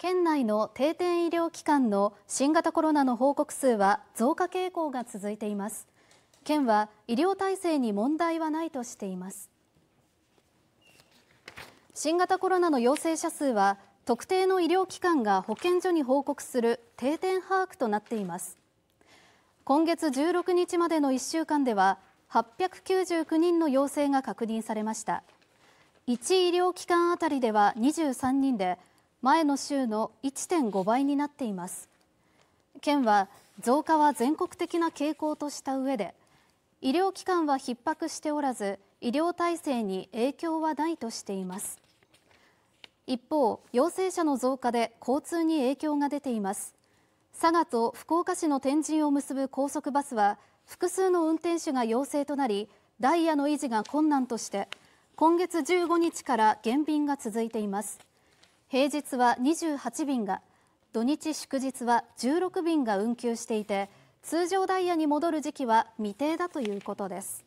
県内の定点医療機関の新型コロナの報告数は増加傾向が続いています県は医療体制に問題はないとしています新型コロナの陽性者数は特定の医療機関が保健所に報告する定点把握となっています今月16日までの1週間では899人の陽性が確認されました1医療機関あたりでは23人で前の週の1.5倍になっています県は増加は全国的な傾向とした上で医療機関は逼迫しておらず医療体制に影響はないとしています一方陽性者の増加で交通に影響が出ています佐賀と福岡市の天神を結ぶ高速バスは複数の運転手が陽性となりダイヤの維持が困難として今月15日から減便が続いています平日は28便が土日祝日は16便が運休していて通常ダイヤに戻る時期は未定だということです